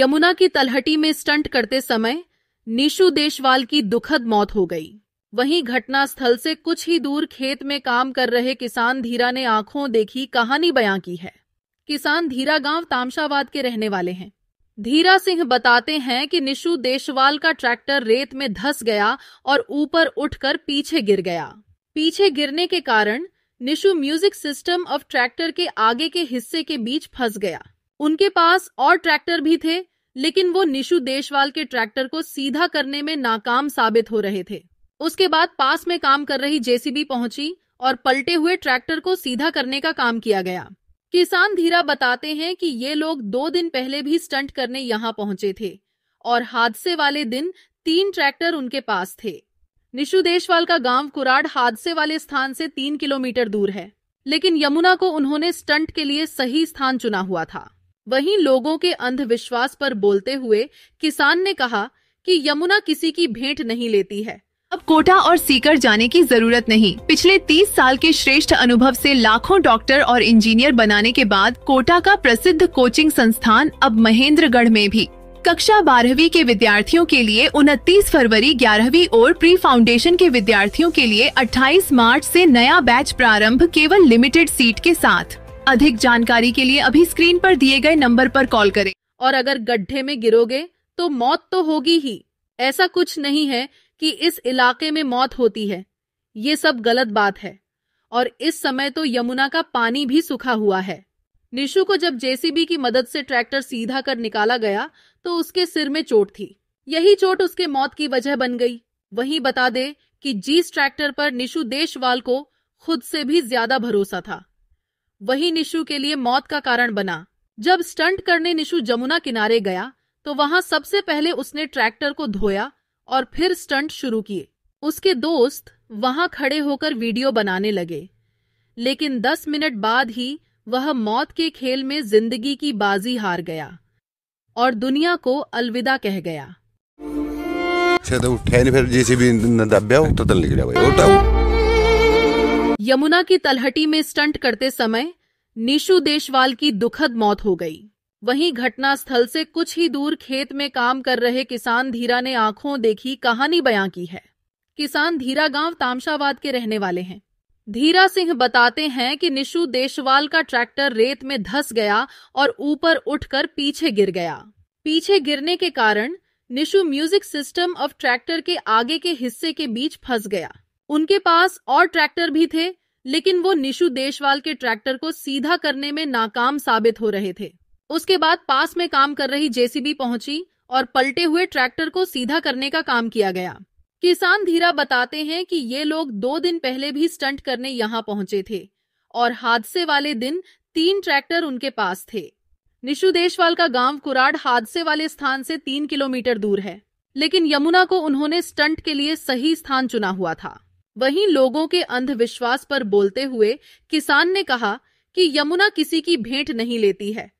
यमुना की तलहटी में स्टंट करते समय निशु देशवाल की दुखद मौत हो गई वहीं घटना स्थल से कुछ ही दूर खेत में काम कर रहे किसान धीरा ने आंखों देखी कहानी बयां की है किसान धीरा गांव तामशाबाद के रहने वाले हैं धीरा सिंह बताते हैं कि निशु देशवाल का ट्रैक्टर रेत में धस गया और ऊपर उठकर पीछे गिर गया पीछे गिरने के कारण Nishu music system of tractor के आगे के हिस्से के बीच फंस गया उनके पास और ट्रैक्टर भी थे लेकिन वो निशु देशवाल के ट्रैक्टर को सीधा करने में नाकाम साबित हो रहे थे उसके बाद पास में काम कर रही जेसीबी पहुंची और पलटे हुए ट्रैक्टर को सीधा करने का काम किया गया किसान धीरा बताते हैं कि ये लोग दो दिन पहले भी स्टंट करने यहाँ पहुंचे थे और हादसे वाले दिन तीन ट्रैक्टर उनके पास थे निशु देशवाल का गांव कुराड हादसे वाले स्थान से तीन किलोमीटर दूर है लेकिन यमुना को उन्होंने स्टंट के लिए सही स्थान चुना हुआ था वहीं लोगों के अंधविश्वास पर बोलते हुए किसान ने कहा कि यमुना किसी की भेंट नहीं लेती है अब कोटा और सीकर जाने की जरूरत नहीं पिछले 30 साल के श्रेष्ठ अनुभव से लाखों डॉक्टर और इंजीनियर बनाने के बाद कोटा का प्रसिद्ध कोचिंग संस्थान अब महेंद्रगढ़ में भी कक्षा बारहवीं के विद्यार्थियों के लिए उनतीस फरवरी ग्यारहवीं और प्री फाउंडेशन के विद्यार्थियों के लिए 28 मार्च से नया बैच प्रारंभ केवल लिमिटेड सीट के साथ अधिक जानकारी के लिए अभी स्क्रीन पर दिए गए नंबर पर कॉल करें और अगर गड्ढे में गिरोगे तो मौत तो होगी ही ऐसा कुछ नहीं है कि इस इलाके में मौत होती है ये सब गलत बात है और इस समय तो यमुना का पानी भी सूखा हुआ है निशु को जब जेसीबी की मदद से ट्रैक्टर सीधा कर निकाला गया तो उसके सिर में चोट थी यही चोट उसके मौत की वजह बन गई वहीं बता दे कि जीस ट्रैक्टर पर निशु देशवाल को खुद से भी ज्यादा भरोसा था वही निशु के लिए मौत का कारण बना जब स्टंट करने निशु जमुना किनारे गया तो वहां सबसे पहले उसने ट्रैक्टर को धोया और फिर स्टंट शुरू किए उसके दोस्त वहां खड़े होकर वीडियो बनाने लगे लेकिन 10 मिनट बाद ही वह मौत के खेल में जिंदगी की बाजी हार गया और दुनिया को अलविदा कह गया अच्छा, तो तो यमुना की तलहटी में स्टंट करते समय निशु देशवाल की दुखद मौत हो गई वहीं घटना स्थल से कुछ ही दूर खेत में काम कर रहे किसान धीरा ने आंखों देखी कहानी बयां की है किसान धीरा गांव तामशाबाद के रहने वाले हैं धीरा सिंह बताते हैं कि निशु देशवाल का ट्रैक्टर रेत में धस गया और ऊपर उठकर पीछे गिर गया पीछे गिरने के कारण Nishu music system of tractor के आगे के हिस्से के बीच फंस गया उनके पास और ट्रैक्टर भी थे लेकिन वो निशु देशवाल के ट्रैक्टर को सीधा करने में नाकाम साबित हो रहे थे उसके बाद पास में काम कर रही जेसीबी पहुंची और पलटे हुए ट्रैक्टर को सीधा करने का काम किया गया किसान धीरा बताते हैं कि ये लोग दो दिन पहले भी स्टंट करने यहां पहुंचे थे और हादसे वाले दिन तीन ट्रैक्टर उनके पास थे निशु देशवाल का गांव कुराड हादसे वाले स्थान से तीन किलोमीटर दूर है लेकिन यमुना को उन्होंने स्टंट के लिए सही स्थान चुना हुआ था वहीं लोगों के अंधविश्वास पर बोलते हुए किसान ने कहा कि यमुना किसी की भेंट नहीं लेती है